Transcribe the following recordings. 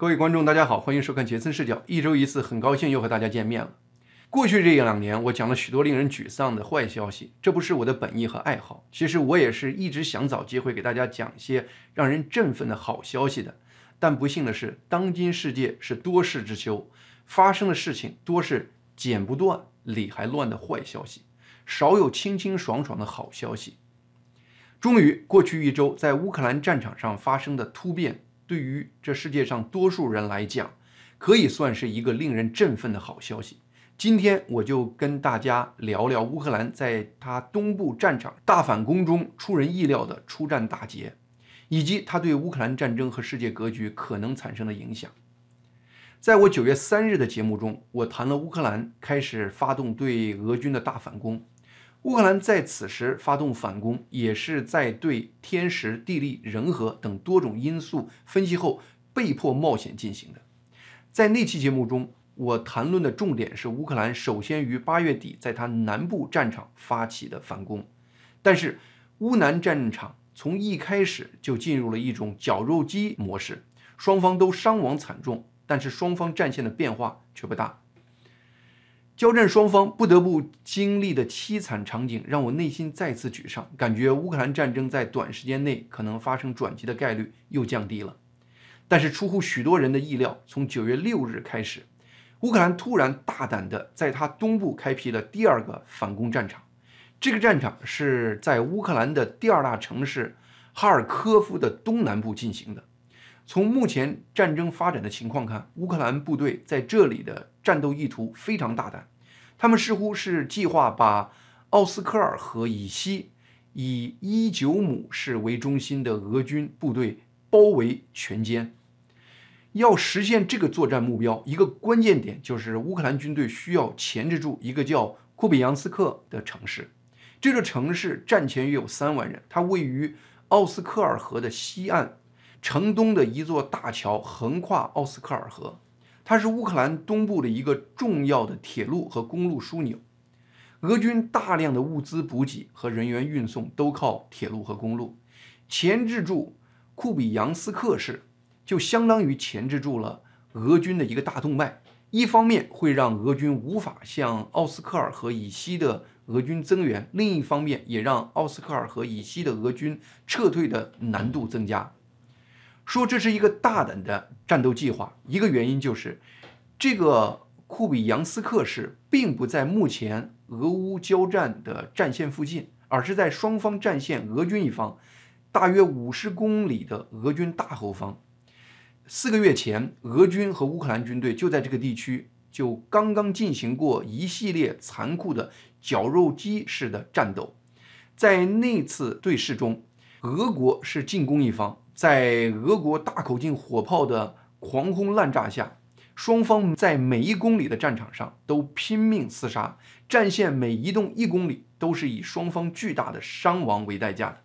各位观众，大家好，欢迎收看杰森视角，一周一次，很高兴又和大家见面了。过去这一两年，我讲了许多令人沮丧的坏消息，这不是我的本意和爱好。其实我也是一直想找机会给大家讲些让人振奋的好消息的，但不幸的是，当今世界是多事之秋，发生的事情多是剪不断、理还乱的坏消息，少有清清爽爽的好消息。终于，过去一周在乌克兰战场上发生的突变。对于这世界上多数人来讲，可以算是一个令人振奋的好消息。今天我就跟大家聊聊乌克兰在他东部战场大反攻中出人意料的出战大捷，以及他对乌克兰战争和世界格局可能产生的影响。在我九月三日的节目中，我谈了乌克兰开始发动对俄军的大反攻。乌克兰在此时发动反攻，也是在对天时、地利、人和等多种因素分析后被迫冒险进行的。在那期节目中，我谈论的重点是乌克兰首先于八月底在它南部战场发起的反攻，但是乌南战场从一开始就进入了一种绞肉机模式，双方都伤亡惨重，但是双方战线的变化却不大。交战双方不得不经历的凄惨场景，让我内心再次沮丧，感觉乌克兰战争在短时间内可能发生转机的概率又降低了。但是出乎许多人的意料，从九月六日开始，乌克兰突然大胆地在它东部开辟了第二个反攻战场，这个战场是在乌克兰的第二大城市哈尔科夫的东南部进行的。从目前战争发展的情况看，乌克兰部队在这里的战斗意图非常大胆，他们似乎是计划把奥斯科尔河以西以伊久姆市为中心的俄军部队包围全歼。要实现这个作战目标，一个关键点就是乌克兰军队需要钳制住一个叫库比扬斯克的城市。这座城市战前约有三万人，它位于奥斯科尔河的西岸。城东的一座大桥横跨奥斯科尔河，它是乌克兰东部的一个重要的铁路和公路枢纽。俄军大量的物资补给和人员运送都靠铁路和公路。钳制住库比扬斯克市，就相当于钳制住了俄军的一个大动脉。一方面会让俄军无法向奥斯科尔河以西的俄军增援，另一方面也让奥斯科尔河以西的俄军撤退的难度增加。说这是一个大胆的战斗计划，一个原因就是，这个库比扬斯克市并不在目前俄乌交战的战线附近，而是在双方战线俄军一方大约五十公里的俄军大后方。四个月前，俄军和乌克兰军队就在这个地区就刚刚进行过一系列残酷的绞肉机式的战斗，在那次对视中，俄国是进攻一方。在俄国大口径火炮的狂轰滥炸下，双方在每一公里的战场上都拼命厮杀，战线每移动一公里都是以双方巨大的伤亡为代价的。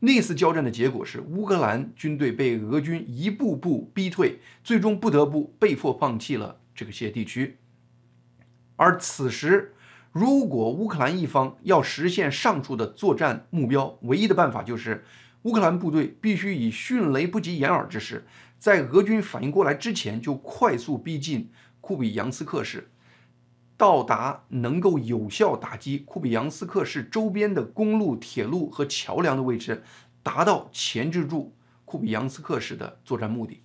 那次交战的结果是，乌克兰军队被俄军一步步逼退，最终不得不被迫放弃了这些地区。而此时，如果乌克兰一方要实现上述的作战目标，唯一的办法就是。乌克兰部队必须以迅雷不及掩耳之势，在俄军反应过来之前就快速逼近库比扬斯克市，到达能够有效打击库比扬斯克市周边的公路、铁路和桥梁的位置，达到钳制住库比扬斯克市的作战目的。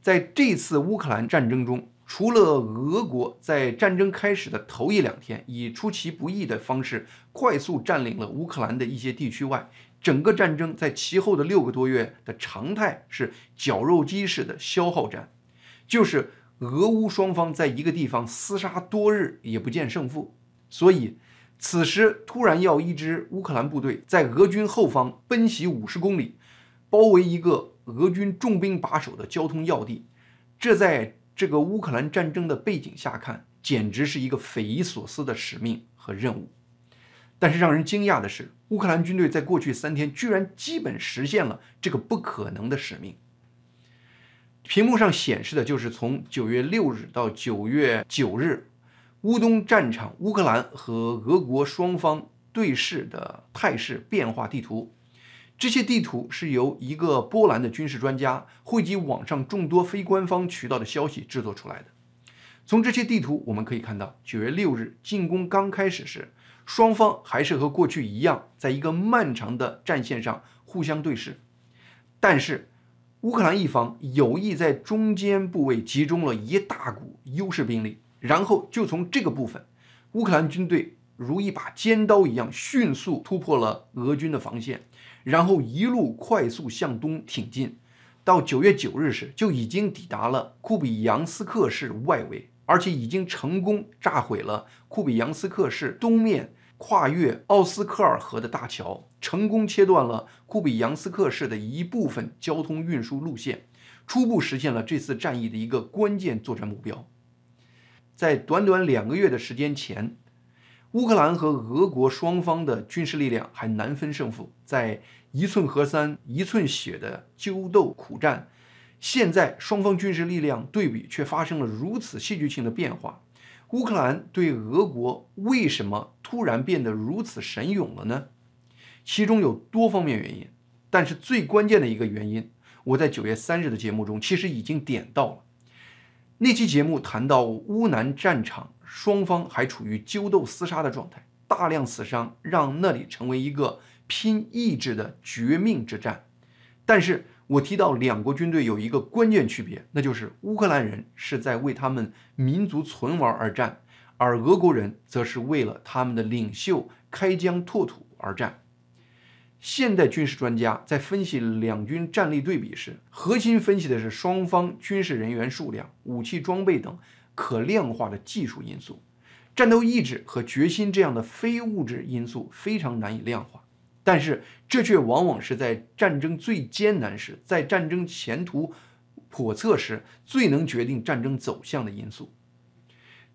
在这次乌克兰战争中，除了俄国在战争开始的头一两天以出其不意的方式快速占领了乌克兰的一些地区外，整个战争在其后的六个多月的常态是绞肉机式的消耗战，就是俄乌双方在一个地方厮杀多日也不见胜负。所以，此时突然要一支乌克兰部队在俄军后方奔袭五十公里，包围一个俄军重兵把守的交通要地，这在这个乌克兰战争的背景下看，简直是一个匪夷所思的使命和任务。但是让人惊讶的是，乌克兰军队在过去三天居然基本实现了这个不可能的使命。屏幕上显示的就是从九月六日到九月九日，乌东战场乌克兰和俄国双方对峙的态势变化地图。这些地图是由一个波兰的军事专家汇集网上众多非官方渠道的消息制作出来的。从这些地图我们可以看到，九月六日进攻刚开始时。双方还是和过去一样，在一个漫长的战线上互相对视，但是乌克兰一方有意在中间部位集中了一大股优势兵力，然后就从这个部分，乌克兰军队如一把尖刀一样迅速突破了俄军的防线，然后一路快速向东挺进，到九月九日时就已经抵达了库比扬斯克市外围，而且已经成功炸毁了库比扬斯克市东面。跨越奥斯科尔河的大桥成功切断了库比扬斯克市的一部分交通运输路线，初步实现了这次战役的一个关键作战目标。在短短两个月的时间前，乌克兰和俄国双方的军事力量还难分胜负，在一寸河山一寸血的纠斗苦战，现在双方军事力量对比却发生了如此戏剧性的变化。乌克兰对俄国为什么突然变得如此神勇了呢？其中有多方面原因，但是最关键的一个原因，我在九月三日的节目中其实已经点到了。那期节目谈到乌南战场，双方还处于纠斗厮杀的状态，大量死伤让那里成为一个拼意志的绝命之战，但是。我提到，两国军队有一个关键区别，那就是乌克兰人是在为他们民族存亡而战，而俄国人则是为了他们的领袖开疆拓土而战。现代军事专家在分析两军战力对比时，核心分析的是双方军事人员数量、武器装备等可量化的技术因素，战斗意志和决心这样的非物质因素非常难以量化。但是，这却往往是在战争最艰难时，在战争前途叵测时，最能决定战争走向的因素。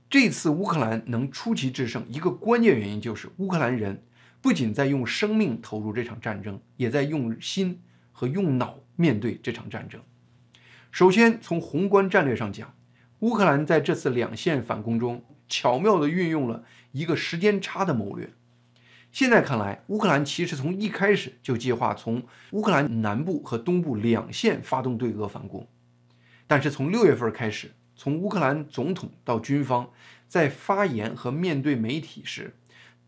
这次乌克兰能出奇制胜，一个关键原因就是乌克兰人不仅在用生命投入这场战争，也在用心和用脑面对这场战争。首先，从宏观战略上讲，乌克兰在这次两线反攻中巧妙地运用了一个时间差的谋略。现在看来，乌克兰其实从一开始就计划从乌克兰南部和东部两线发动对俄反攻，但是从六月份开始，从乌克兰总统到军方，在发言和面对媒体时，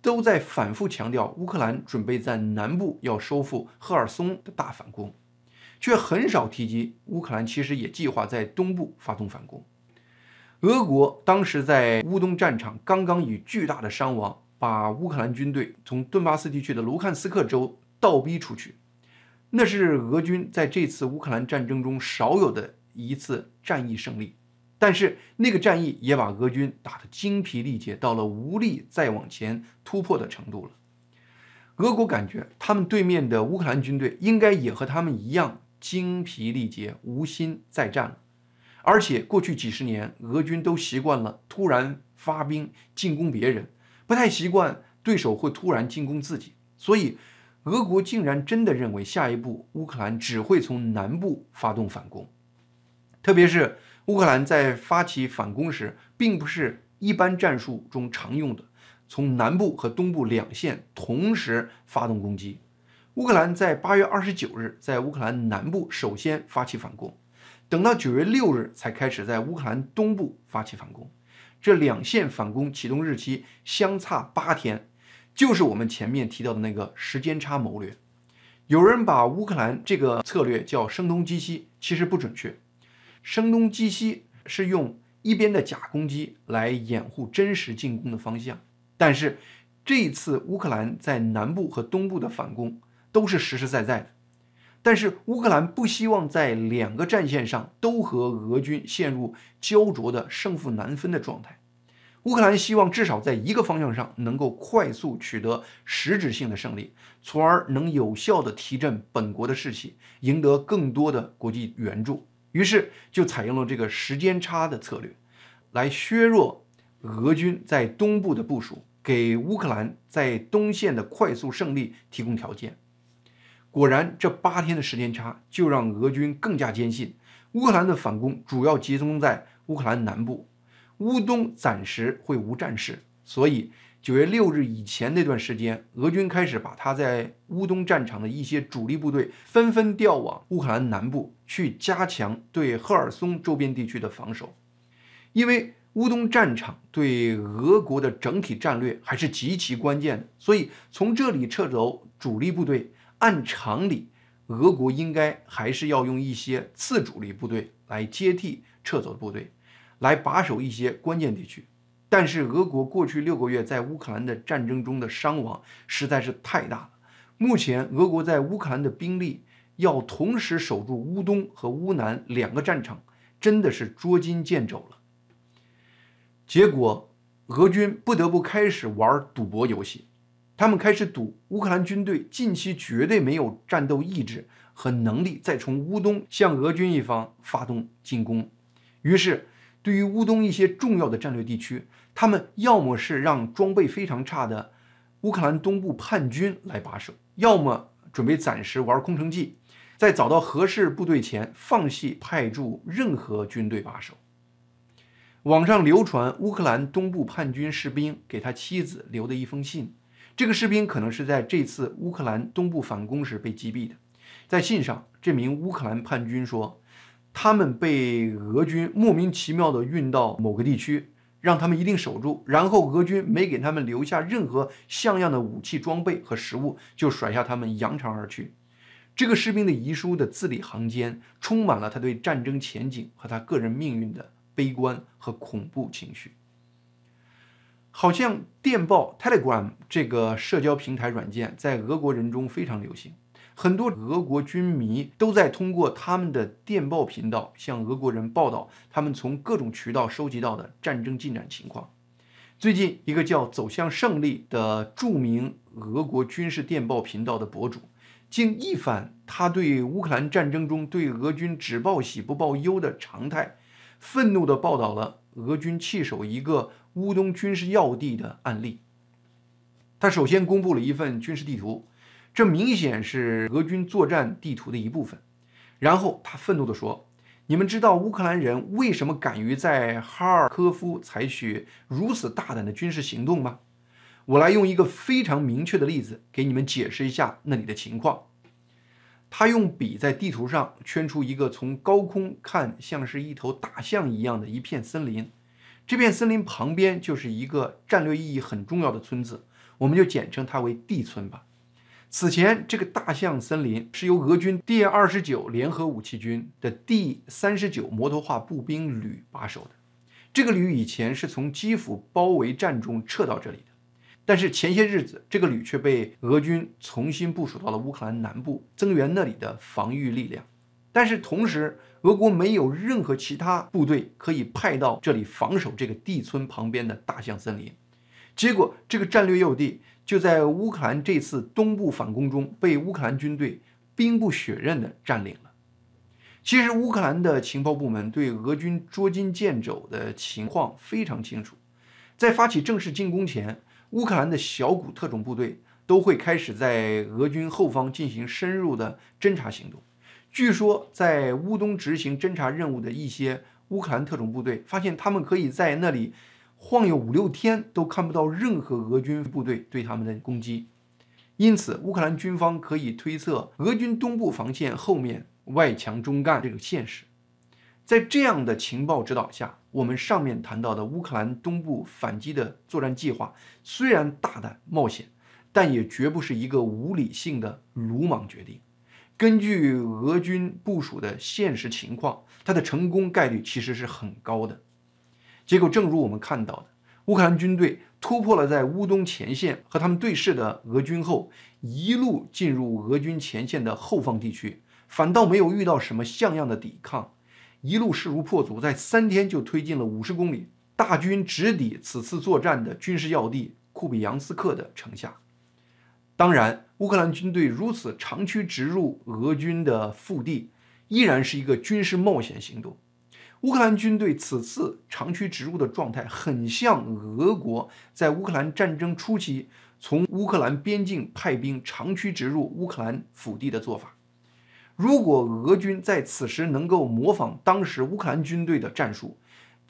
都在反复强调乌克兰准备在南部要收复赫尔松的大反攻，却很少提及乌克兰其实也计划在东部发动反攻。俄国当时在乌东战场刚刚以巨大的伤亡。把乌克兰军队从顿巴斯地区的卢汉斯克州倒逼出去，那是俄军在这次乌克兰战争中少有的一次战役胜利。但是那个战役也把俄军打得精疲力竭，到了无力再往前突破的程度了。俄国感觉他们对面的乌克兰军队应该也和他们一样精疲力竭，无心再战了。而且过去几十年，俄军都习惯了突然发兵进攻别人。不太习惯对手会突然进攻自己，所以俄国竟然真的认为下一步乌克兰只会从南部发动反攻。特别是乌克兰在发起反攻时，并不是一般战术中常用的从南部和东部两线同时发动攻击。乌克兰在八月二十九日，在乌克兰南部首先发起反攻，等到九月六日才开始在乌克兰东部发起反攻。这两线反攻启动日期相差八天，就是我们前面提到的那个时间差谋略。有人把乌克兰这个策略叫声东击西，其实不准确。声东击西是用一边的假攻击来掩护真实进攻的方向，但是这次乌克兰在南部和东部的反攻都是实实在在的。但是乌克兰不希望在两个战线上都和俄军陷入焦灼的胜负难分的状态。乌克兰希望至少在一个方向上能够快速取得实质性的胜利，从而能有效的提振本国的士气，赢得更多的国际援助。于是就采用了这个时间差的策略，来削弱俄军在东部的部署，给乌克兰在东线的快速胜利提供条件。果然，这八天的时间差就让俄军更加坚信，乌克兰的反攻主要集中在乌克兰南部，乌东暂时会无战事。所以，九月六日以前那段时间，俄军开始把他在乌东战场的一些主力部队纷纷调往乌克兰南部去，加强对赫尔松周边地区的防守。因为乌东战场对俄国的整体战略还是极其关键的，所以从这里撤走主力部队。按常理，俄国应该还是要用一些次主力部队来接替撤走的部队，来把守一些关键地区。但是，俄国过去六个月在乌克兰的战争中的伤亡实在是太大了。目前，俄国在乌克兰的兵力要同时守住乌东和乌南两个战场，真的是捉襟见肘了。结果，俄军不得不开始玩赌博游戏。他们开始赌乌克兰军队近期绝对没有战斗意志和能力再从乌东向俄军一方发动进攻。于是，对于乌东一些重要的战略地区，他们要么是让装备非常差的乌克兰东部叛军来把守，要么准备暂时玩空城计，在找到合适部队前放弃派驻任何军队把守。网上流传乌克兰东部叛军士兵给他妻子留的一封信。这个士兵可能是在这次乌克兰东部反攻时被击毙的。在信上，这名乌克兰叛军说，他们被俄军莫名其妙地运到某个地区，让他们一定守住，然后俄军没给他们留下任何像样的武器装备和食物，就甩下他们扬长而去。这个士兵的遗书的字里行间充满了他对战争前景和他个人命运的悲观和恐怖情绪。好像电报 Telegram 这个社交平台软件在俄国人中非常流行，很多俄国军迷都在通过他们的电报频道向俄国人报道他们从各种渠道收集到的战争进展情况。最近，一个叫“走向胜利”的著名俄国军事电报频道的博主，竟一反他对乌克兰战争中对俄军只报喜不报忧的常态，愤怒地报道了俄军弃守一个。乌东军事要地的案例。他首先公布了一份军事地图，这明显是俄军作战地图的一部分。然后他愤怒地说：“你们知道乌克兰人为什么敢于在哈尔科夫采取如此大胆的军事行动吗？我来用一个非常明确的例子给你们解释一下那里的情况。”他用笔在地图上圈出一个从高空看像是一头大象一样的一片森林。这片森林旁边就是一个战略意义很重要的村子，我们就简称它为 D 村吧。此前，这个大象森林是由俄军第二十九联合武器军的第三十九摩托化步兵旅把守的。这个旅以前是从基辅包围战中撤到这里的，但是前些日子，这个旅却被俄军重新部署到了乌克兰南部，增援那里的防御力量。但是同时，俄国没有任何其他部队可以派到这里防守这个地村旁边的大象森林。结果，这个战略要地就在乌克兰这次东部反攻中被乌克兰军队兵不血刃的占领了。其实，乌克兰的情报部门对俄军捉襟见肘的情况非常清楚。在发起正式进攻前，乌克兰的小股特种部队都会开始在俄军后方进行深入的侦察行动。据说，在乌东执行侦察任务的一些乌克兰特种部队发现，他们可以在那里晃悠五六天，都看不到任何俄军部队对他们的攻击。因此，乌克兰军方可以推测，俄军东部防线后面外强中干这个现实。在这样的情报指导下，我们上面谈到的乌克兰东部反击的作战计划，虽然大胆冒险，但也绝不是一个无理性的鲁莽决定。根据俄军部署的现实情况，它的成功概率其实是很高的。结果正如我们看到的，乌克兰军队突破了在乌东前线和他们对峙的俄军后，一路进入俄军前线的后方地区，反倒没有遇到什么像样的抵抗，一路势如破竹，在三天就推进了五十公里，大军直抵此次作战的军事要地库比扬斯克的城下。当然，乌克兰军队如此长驱直入俄军的腹地，依然是一个军事冒险行动。乌克兰军队此次长驱直入的状态，很像俄国在乌克兰战争初期从乌克兰边境派兵长驱直入乌克兰腹地的做法。如果俄军在此时能够模仿当时乌克兰军队的战术，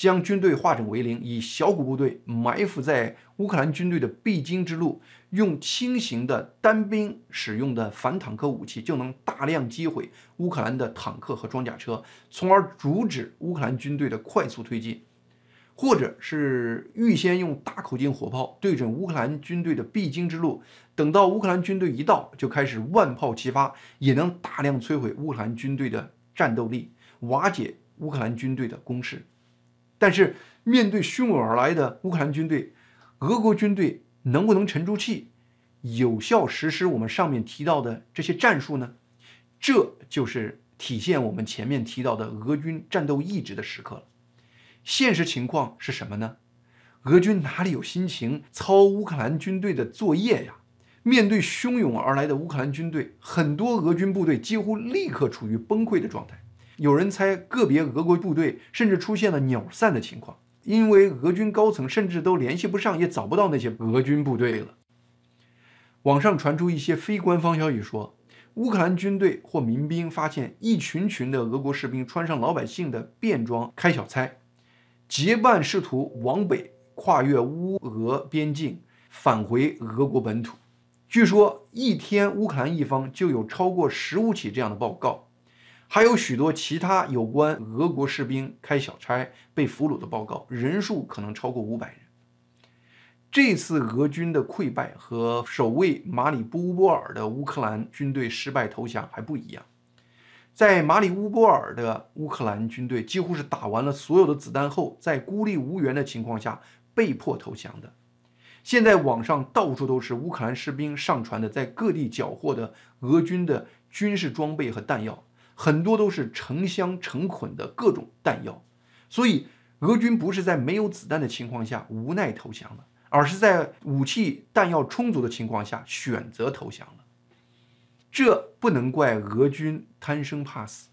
将军队化整为零，以小股部队埋伏在乌克兰军队的必经之路，用轻型的单兵使用的反坦克武器就能大量击毁乌克兰的坦克和装甲车，从而阻止乌克兰军队的快速推进；或者是预先用大口径火炮对准乌克兰军队的必经之路，等到乌克兰军队一到，就开始万炮齐发，也能大量摧毁乌克兰军队的战斗力，瓦解乌克兰军队的攻势。但是，面对汹涌而来的乌克兰军队，俄国军队能不能沉住气，有效实施我们上面提到的这些战术呢？这就是体现我们前面提到的俄军战斗意志的时刻了。现实情况是什么呢？俄军哪里有心情操乌克兰军队的作业呀？面对汹涌而来的乌克兰军队，很多俄军部队几乎立刻处于崩溃的状态。有人猜，个别俄国部队甚至出现了鸟散的情况，因为俄军高层甚至都联系不上，也找不到那些俄军部队了。网上传出一些非官方消息说，乌克兰军队或民兵发现一群群的俄国士兵穿上老百姓的便装开小差，结伴试图往北跨越乌俄边境返回俄国本土。据说一天乌克兰一方就有超过十五起这样的报告。还有许多其他有关俄国士兵开小差被俘虏的报告，人数可能超过五百人。这次俄军的溃败和守卫马里乌波尔的乌克兰军队失败投降还不一样，在马里乌波尔的乌克兰军队几乎是打完了所有的子弹后，在孤立无援的情况下被迫投降的。现在网上到处都是乌克兰士兵上传的在各地缴获的俄军的军事装备和弹药。很多都是成箱成捆的各种弹药，所以俄军不是在没有子弹的情况下无奈投降了，而是在武器弹药充足的情况下选择投降了。这不能怪俄军贪生怕死，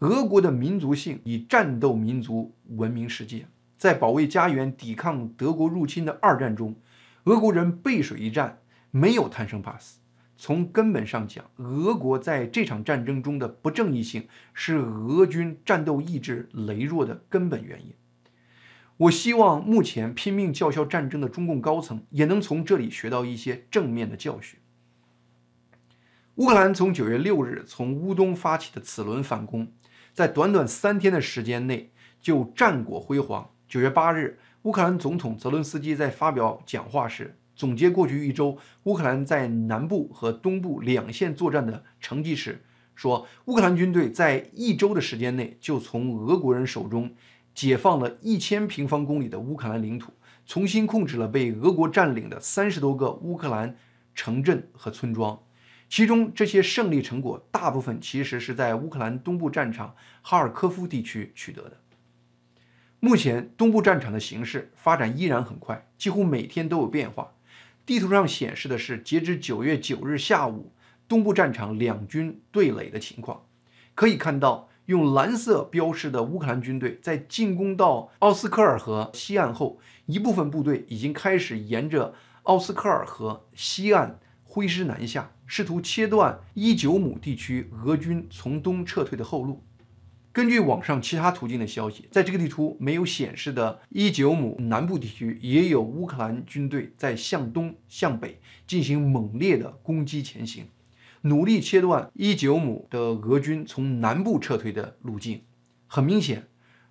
俄国的民族性以战斗民族闻名世界，在保卫家园、抵抗德国入侵的二战中，俄国人背水一战，没有贪生怕死。从根本上讲，俄国在这场战争中的不正义性是俄军战斗意志羸弱的根本原因。我希望目前拼命叫嚣战争的中共高层也能从这里学到一些正面的教训。乌克兰从九月六日从乌东发起的此轮反攻，在短短三天的时间内就战果辉煌。九月八日，乌克兰总统泽伦斯基在发表讲话时。总结过去一周乌克兰在南部和东部两线作战的成绩时，说乌克兰军队在一周的时间内就从俄国人手中解放了一千平方公里的乌克兰领土，重新控制了被俄国占领的三十多个乌克兰城镇和村庄。其中这些胜利成果大部分其实是在乌克兰东部战场哈尔科夫地区取得的。目前东部战场的形势发展依然很快，几乎每天都有变化。地图上显示的是截至九月九日下午东部战场两军对垒的情况。可以看到，用蓝色标示的乌克兰军队在进攻到奥斯科尔河西岸后，一部分部队已经开始沿着奥斯科尔河西岸挥师南下，试图切断伊久姆地区俄军从东撤退的后路。根据网上其他途径的消息，在这个地图没有显示的伊久姆南部地区，也有乌克兰军队在向东向北进行猛烈的攻击前行，努力切断伊久姆的俄军从南部撤退的路径。很明显，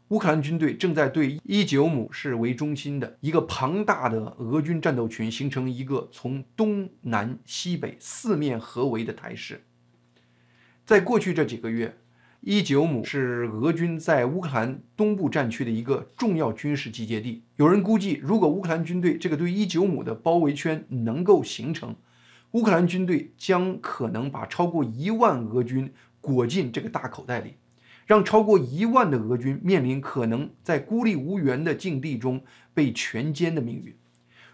乌克兰军队正在对伊久姆市为中心的一个庞大的俄军战斗群形成一个从东南西北四面合围的态势。在过去这几个月。伊久姆是俄军在乌克兰东部战区的一个重要军事集结地。有人估计，如果乌克兰军队这个对伊久姆的包围圈能够形成，乌克兰军队将可能把超过一万俄军裹进这个大口袋里，让超过一万的俄军面临可能在孤立无援的境地中被全歼的命运。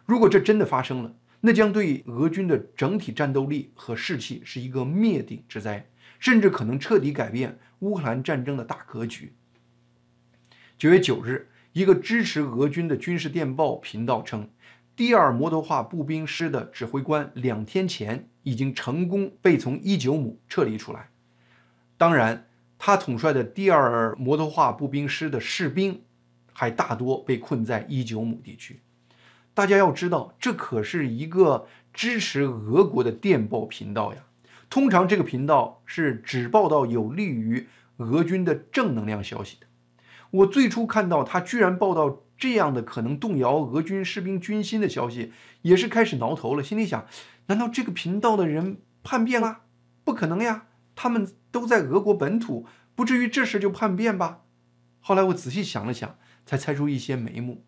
如果这真的发生了，那将对俄军的整体战斗力和士气是一个灭顶之灾。甚至可能彻底改变乌克兰战争的大格局。九月九日，一个支持俄军的军事电报频道称，第二摩托化步兵师的指挥官两天前已经成功被从伊久姆撤离出来。当然，他统帅的第二摩托化步兵师的士兵还大多被困在伊久姆地区。大家要知道，这可是一个支持俄国的电报频道呀。通常这个频道是只报道有利于俄军的正能量消息的。我最初看到他居然报道这样的可能动摇俄军士兵军心的消息，也是开始挠头了，心里想：难道这个频道的人叛变啦？不可能呀，他们都在俄国本土，不至于这事就叛变吧？后来我仔细想了想，才猜出一些眉目。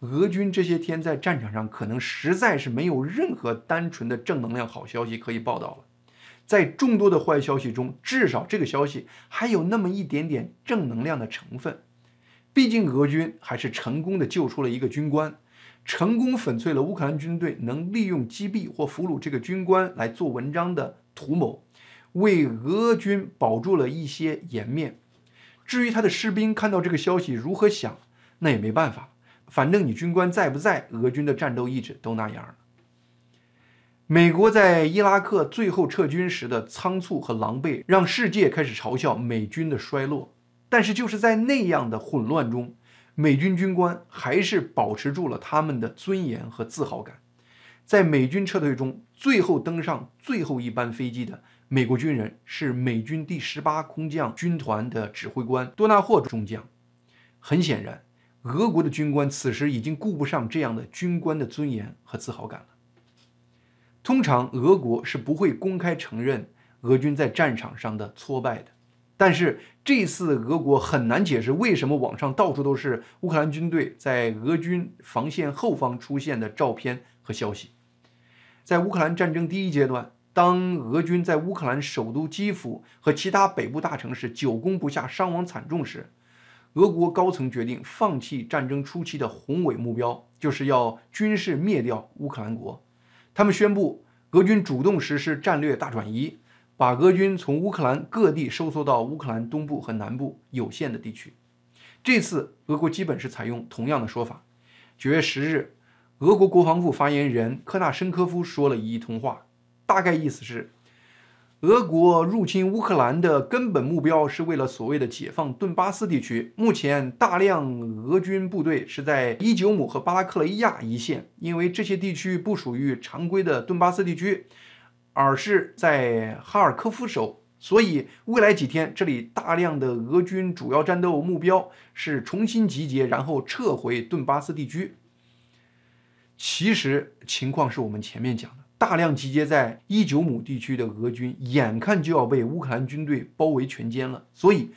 俄军这些天在战场上可能实在是没有任何单纯的正能量好消息可以报道了。在众多的坏消息中，至少这个消息还有那么一点点正能量的成分。毕竟俄军还是成功的救出了一个军官，成功粉碎了乌克兰军队能利用击毙或俘虏这个军官来做文章的图谋，为俄军保住了一些颜面。至于他的士兵看到这个消息如何想，那也没办法，反正你军官在不在，俄军的战斗意志都那样。美国在伊拉克最后撤军时的仓促和狼狈，让世界开始嘲笑美军的衰落。但是，就是在那样的混乱中，美军军官还是保持住了他们的尊严和自豪感。在美军撤退中，最后登上最后一班飞机的美国军人是美军第十八空降军团的指挥官多纳霍中将。很显然，俄国的军官此时已经顾不上这样的军官的尊严和自豪感了。通常，俄国是不会公开承认俄军在战场上的挫败的。但是，这次俄国很难解释为什么网上到处都是乌克兰军队在俄军防线后方出现的照片和消息。在乌克兰战争第一阶段，当俄军在乌克兰首都基辅和其他北部大城市久攻不下、伤亡惨重时，俄国高层决定放弃战争初期的宏伟目标，就是要军事灭掉乌克兰国。他们宣布，俄军主动实施战略大转移，把俄军从乌克兰各地收缩到乌克兰东部和南部有限的地区。这次，俄国基本是采用同样的说法。九月十日，俄国国防部发言人科纳申科夫说了一通话，大概意思是。俄国入侵乌克兰的根本目标是为了所谓的解放顿巴斯地区。目前，大量俄军部队是在伊久姆和巴拉克雷亚一线，因为这些地区不属于常规的顿巴斯地区，而是在哈尔科夫守。所以，未来几天，这里大量的俄军主要战斗目标是重新集结，然后撤回顿巴斯地区。其实，情况是我们前面讲的。大量集结在伊久姆地区的俄军，眼看就要被乌克兰军队包围全歼了。所以，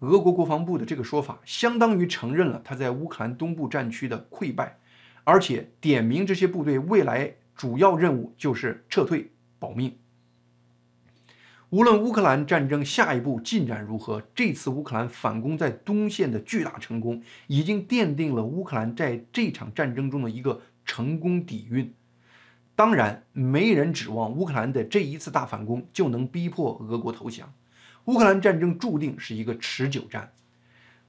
俄国国防部的这个说法，相当于承认了他在乌克兰东部战区的溃败，而且点名这些部队未来主要任务就是撤退保命。无论乌克兰战争下一步进展如何，这次乌克兰反攻在东线的巨大成功，已经奠定了乌克兰在这场战争中的一个成功底蕴。当然，没人指望乌克兰的这一次大反攻就能逼迫俄国投降。乌克兰战争注定是一个持久战。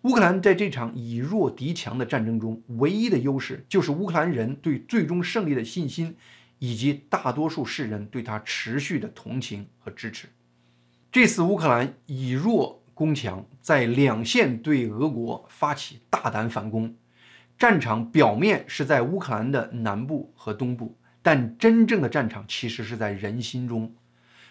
乌克兰在这场以弱敌强的战争中，唯一的优势就是乌克兰人对最终胜利的信心，以及大多数世人对他持续的同情和支持。这次乌克兰以弱攻强，在两线对俄国发起大胆反攻，战场表面是在乌克兰的南部和东部。但真正的战场其实是在人心中。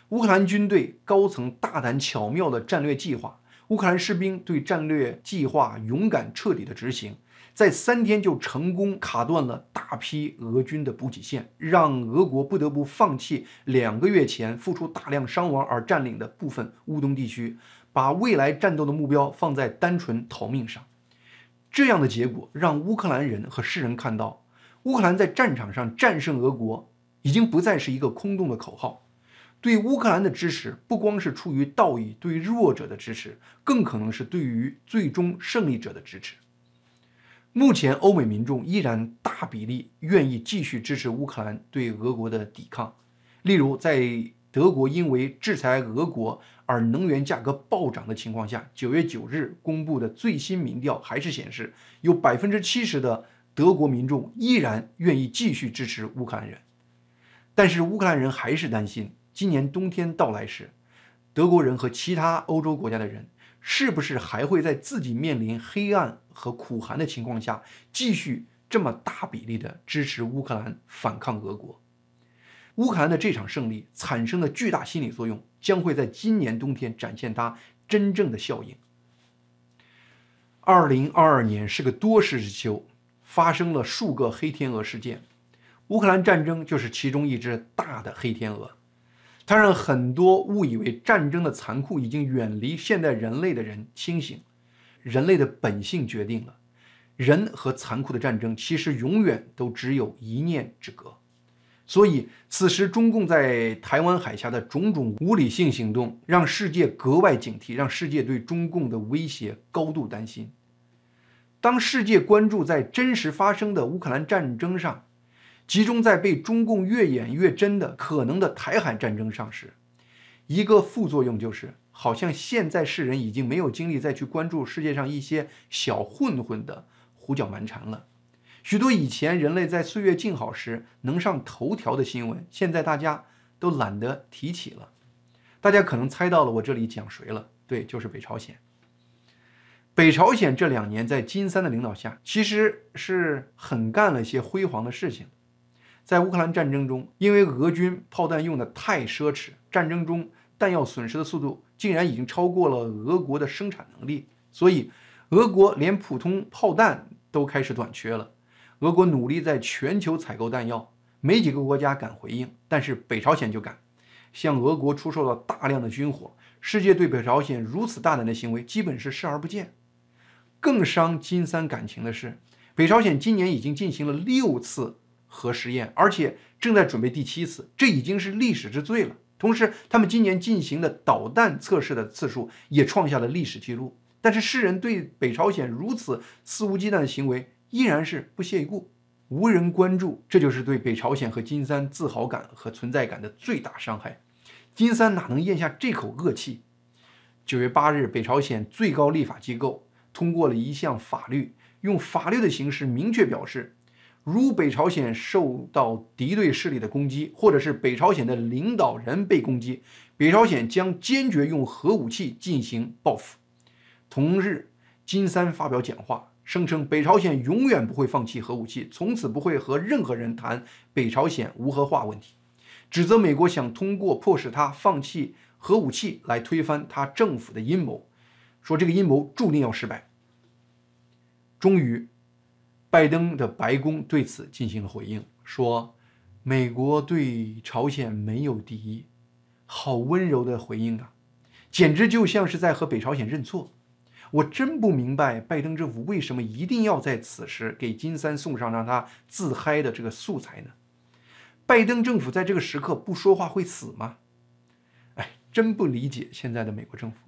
乌克兰军队高层大胆巧妙的战略计划，乌克兰士兵对战略计划勇敢彻底的执行，在三天就成功卡断了大批俄军的补给线，让俄国不得不放弃两个月前付出大量伤亡而占领的部分乌东地区，把未来战斗的目标放在单纯逃命上。这样的结果让乌克兰人和世人看到。乌克兰在战场上战胜俄国已经不再是一个空洞的口号。对乌克兰的支持不光是出于道义，对弱者的支持，更可能是对于最终胜利者的支持。目前，欧美民众依然大比例愿意继续支持乌克兰对俄国的抵抗。例如，在德国因为制裁俄国而能源价格暴涨的情况下，九月九日公布的最新民调还是显示，有百分之七十的。德国民众依然愿意继续支持乌克兰人，但是乌克兰人还是担心，今年冬天到来时，德国人和其他欧洲国家的人是不是还会在自己面临黑暗和苦寒的情况下，继续这么大比例的支持乌克兰反抗俄国？乌克兰的这场胜利产生的巨大心理作用，将会在今年冬天展现它真正的效应。二零二二年是个多事之秋。发生了数个黑天鹅事件，乌克兰战争就是其中一只大的黑天鹅，它让很多误以为战争的残酷已经远离现代人类的人清醒，人类的本性决定了，人和残酷的战争其实永远都只有一念之隔，所以此时中共在台湾海峡的种种无理性行动，让世界格外警惕，让世界对中共的威胁高度担心。当世界关注在真实发生的乌克兰战争上，集中在被中共越演越真的可能的台海战争上时，一个副作用就是，好像现在世人已经没有精力再去关注世界上一些小混混的胡搅蛮缠了。许多以前人类在岁月静好时能上头条的新闻，现在大家都懒得提起了。大家可能猜到了，我这里讲谁了？对，就是北朝鲜。北朝鲜这两年在金三的领导下，其实是很干了一些辉煌的事情。在乌克兰战争中，因为俄军炮弹用的太奢侈，战争中弹药损失的速度竟然已经超过了俄国的生产能力，所以俄国连普通炮弹都开始短缺了。俄国努力在全球采购弹药，没几个国家敢回应，但是北朝鲜就敢，向俄国出售了大量的军火。世界对北朝鲜如此大胆的行为，基本是视而不见。更伤金三感情的是，北朝鲜今年已经进行了六次核试验，而且正在准备第七次，这已经是历史之最了。同时，他们今年进行的导弹测试的次数也创下了历史记录。但是，世人对北朝鲜如此肆无忌惮的行为依然是不屑一顾，无人关注。这就是对北朝鲜和金三自豪感和存在感的最大伤害。金三哪能咽下这口恶气？九月八日，北朝鲜最高立法机构。通过了一项法律，用法律的形式明确表示，如北朝鲜受到敌对势力的攻击，或者是北朝鲜的领导人被攻击，北朝鲜将坚决用核武器进行报复。同日，金三发表讲话，声称北朝鲜永远不会放弃核武器，从此不会和任何人谈北朝鲜无核化问题，指责美国想通过迫使他放弃核武器来推翻他政府的阴谋。说这个阴谋注定要失败。终于，拜登的白宫对此进行了回应，说：“美国对朝鲜没有敌意。”好温柔的回应啊，简直就像是在和北朝鲜认错。我真不明白拜登政府为什么一定要在此时给金三送上让他自嗨的这个素材呢？拜登政府在这个时刻不说话会死吗？哎，真不理解现在的美国政府。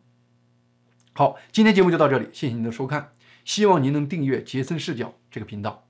好，今天节目就到这里，谢谢您的收看，希望您能订阅“杰森视角”这个频道。